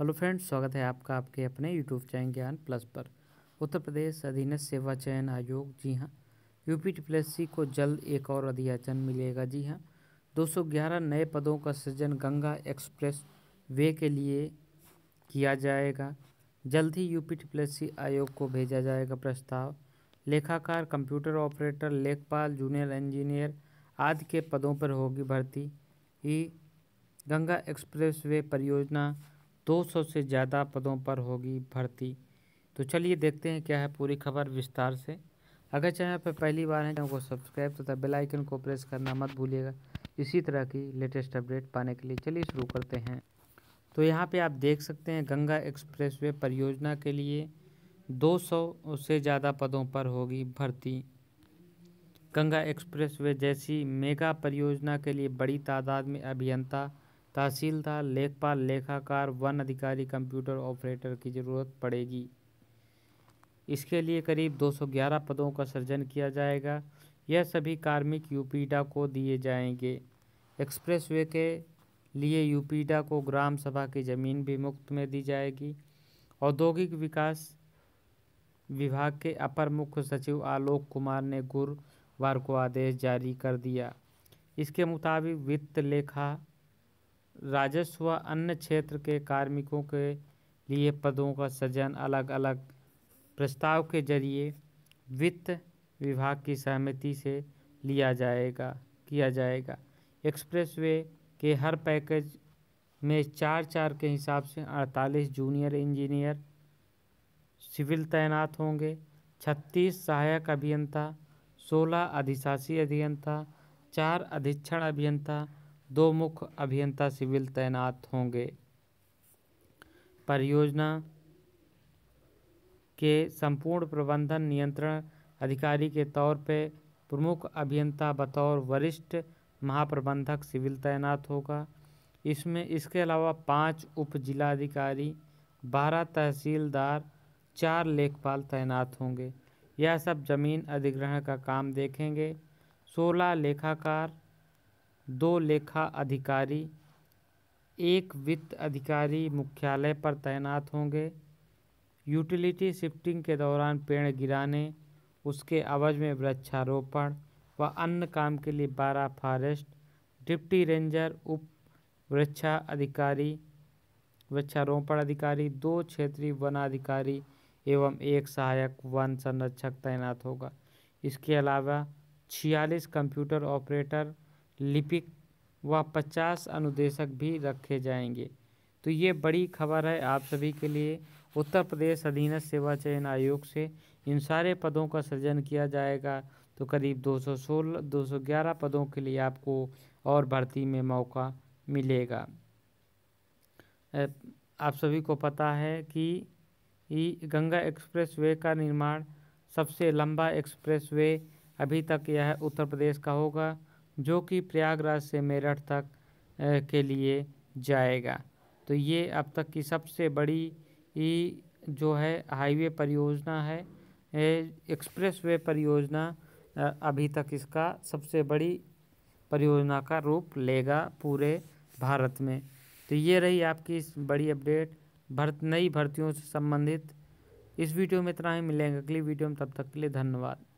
hello friends स्वागत है आपका आपके अपने यूट्यूब चैनल ज्ञान प्लस पर उत्तर प्रदेश अधीनस्थ सेवा चयन आयोग जी हाँ यूपी सी को जल्द एक और अधियाचन मिलेगा जी हाँ 211 नए पदों का सृजन गंगा एक्सप्रेस वे के लिए किया जाएगा जल्द ही यूपी सी आयोग को भेजा जाएगा प्रस्ताव लेखाकार कंप्यूटर ऑपरेटर लेखपाल जूनियर इंजीनियर आदि के पदों पर होगी भर्ती ई गंगा एक्सप्रेस वे परियोजना 200 से ज़्यादा पदों पर होगी भर्ती तो चलिए देखते हैं क्या है पूरी खबर विस्तार से अगर चैनल पर पहली बार हैं तो को सब्सक्राइब तथा तो बेल आइकन को प्रेस करना मत भूलिएगा इसी तरह की लेटेस्ट अपडेट पाने के लिए चलिए शुरू करते हैं तो यहाँ पे आप देख सकते हैं गंगा एक्सप्रेसवे परियोजना के लिए 200 से ज़्यादा पदों पर होगी भर्ती गंगा एक्सप्रेसवे जैसी मेगा परियोजना के लिए बड़ी तादाद में अभियंता तहसीलदार लेखपाल लेखाकार वन अधिकारी कंप्यूटर ऑपरेटर की ज़रूरत पड़ेगी इसके लिए करीब 211 पदों का सृजन किया जाएगा यह सभी कार्मिक यूपीडा को दिए जाएंगे एक्सप्रेसवे के लिए यूपीडा को ग्राम सभा की ज़मीन भी मुफ्त में दी जाएगी औद्योगिक विकास विभाग के अपर मुख्य सचिव आलोक कुमार ने गुरुवार को आदेश जारी कर दिया इसके मुताबिक वित्त लेखा राजस्व अन्य क्षेत्र के कार्मिकों के लिए पदों का सृजन अलग अलग प्रस्ताव के जरिए वित्त विभाग की सहमति से लिया जाएगा किया जाएगा एक्सप्रेसवे के हर पैकेज में चार चार के हिसाब से अड़तालीस जूनियर इंजीनियर सिविल तैनात होंगे छत्तीस सहायक अभियंता सोलह अधिशासी अभियंता चार अधीक्षण अभियंता दो मुख्य अभियंता सिविल तैनात होंगे परियोजना के संपूर्ण प्रबंधन नियंत्रण अधिकारी के तौर पर प्रमुख अभियंता बतौर वरिष्ठ महाप्रबंधक सिविल तैनात होगा इसमें इसके अलावा पाँच उप जिलाधिकारी बारह तहसीलदार चार लेखपाल तैनात होंगे यह सब जमीन अधिग्रहण का काम देखेंगे सोलह लेखाकार दो लेखा अधिकारी एक वित्त अधिकारी मुख्यालय पर तैनात होंगे यूटिलिटी शिफ्टिंग के दौरान पेड़ गिराने उसके अवज में वृक्षारोपण व अन्य काम के लिए बारह फॉरेस्ट डिप्टी रेंजर उप वृक्षा अधिकारी वृक्षारोपण अधिकारी दो क्षेत्रीय वनाधिकारी एवं एक सहायक वन संरक्षक तैनात होगा इसके अलावा छियालीस कंप्यूटर ऑपरेटर लिपिक व पचास अनुदेशक भी रखे जाएंगे तो ये बड़ी खबर है आप सभी के लिए उत्तर प्रदेश अधीन सेवा चयन आयोग से इन सारे पदों का सृजन किया जाएगा तो करीब 216 211 पदों के लिए आपको और भर्ती में मौका मिलेगा आप सभी को पता है कि गंगा एक्सप्रेसवे का निर्माण सबसे लंबा एक्सप्रेसवे अभी तक यह उत्तर प्रदेश का होगा जो कि प्रयागराज से मेरठ तक के लिए जाएगा तो ये अब तक की सबसे बड़ी ई जो है हाईवे परियोजना है एक्सप्रेस वे परियोजना अभी तक इसका सबसे बड़ी परियोजना का रूप लेगा पूरे भारत में तो ये रही आपकी इस बड़ी अपडेट भर्त नई भर्तियों से संबंधित इस वीडियो में इतना ही मिलेंगे अगली वीडियो में तब तक के लिए धन्यवाद